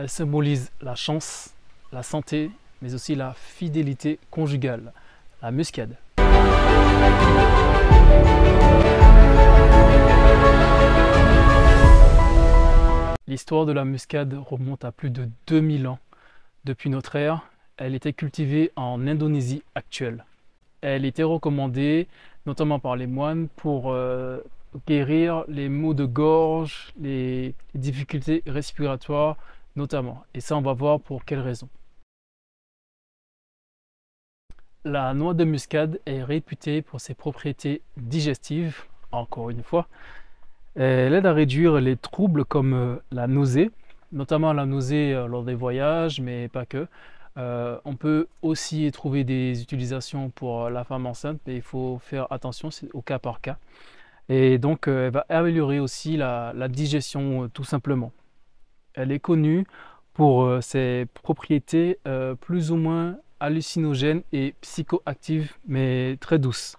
Elle symbolise la chance, la santé, mais aussi la fidélité conjugale, la muscade. L'histoire de la muscade remonte à plus de 2000 ans. Depuis notre ère, elle était cultivée en Indonésie actuelle. Elle était recommandée notamment par les moines pour euh, guérir les maux de gorge, les difficultés respiratoires, notamment. Et ça, on va voir pour quelles raisons. La noix de muscade est réputée pour ses propriétés digestives, encore une fois. Elle aide à réduire les troubles comme euh, la nausée, notamment la nausée euh, lors des voyages, mais pas que. Euh, on peut aussi trouver des utilisations pour la femme enceinte, mais il faut faire attention au cas par cas. Et donc, elle va améliorer aussi la, digestion, tout simplement elle est connue pour euh, ses propriétés euh, plus ou moins hallucinogènes et psychoactives, mais très douces.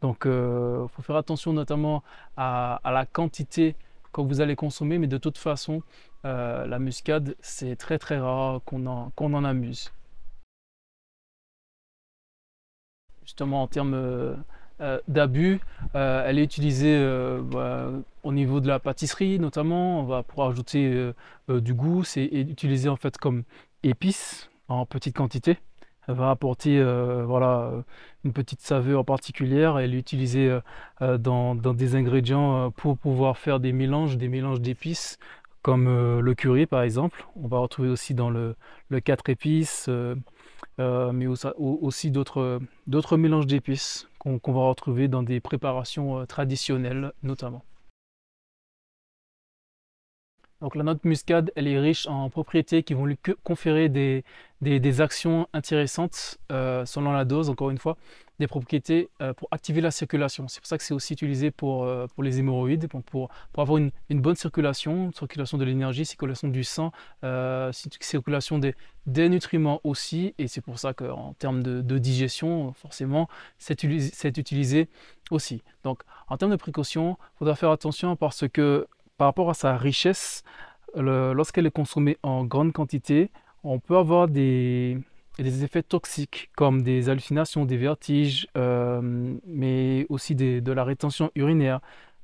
Donc, il euh, faut faire attention notamment à, la quantité que vous allez consommer, mais de toute façon, la muscade, c'est très très rare qu'on en, qu'on en amuse. Justement, en termes euh, d'abus. Euh, elle est utilisée euh, bah, au niveau de la pâtisserie notamment. On va pouvoir ajouter du goût. C'est utilisé en fait comme épice en petite quantité elle va apporter voilà, une petite saveur particulière Elle est utilisée dans, des ingrédients pour pouvoir faire des mélanges, des mélanges d'épices comme le curry par exemple. On va retrouver aussi dans le, le 4 épices, euh, mais aussi, d'autres mélanges d'épices qu'on va retrouver dans des préparations euh, traditionnelles notamment. Donc la note muscade, elle est riche en propriétés qui vont lui conférer des, des, actions intéressantes euh, selon la dose, encore une fois, des propriétés euh, pour activer la circulation. C'est pour ça que c'est aussi utilisé pour, euh, pour les hémorroïdes, pour, pour, avoir une, bonne circulation, circulation de l'énergie, circulation du sang, circulation des, des, nutriments aussi. Et c'est pour ça qu'en termes de, digestion, forcément, c'est utilisé aussi. Donc en termes de précaution, il faudra faire attention parce que par rapport à sa richesse, lorsqu'elle est consommée en grande quantité, on peut avoir des, effets toxiques comme des hallucinations, des vertiges, euh, mais aussi de la rétention urinaire,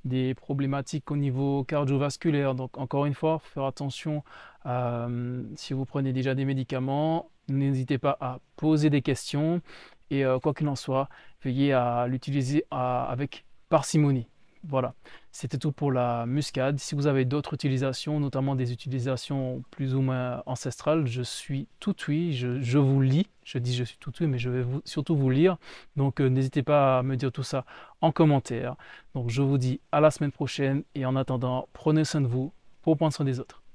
des problématiques au niveau cardiovasculaire. Donc encore une fois, faire attention euh, si vous prenez déjà des médicaments, n'hésitez pas à poser des questions et euh, quoi qu'il en soit, veillez à l'utiliser avec parcimonie. Voilà, c'était tout pour la muscade. Si vous avez d'autres utilisations, notamment des utilisations plus ou moins ancestrales, je suis tout oui, je, vous lis. Je dis je suis tout oui, mais je vais vous, surtout vous lire. Donc euh, n'hésitez pas à me dire tout ça en commentaire. Donc je vous dis à la semaine prochaine et en attendant, prenez soin de vous pour prendre soin des autres.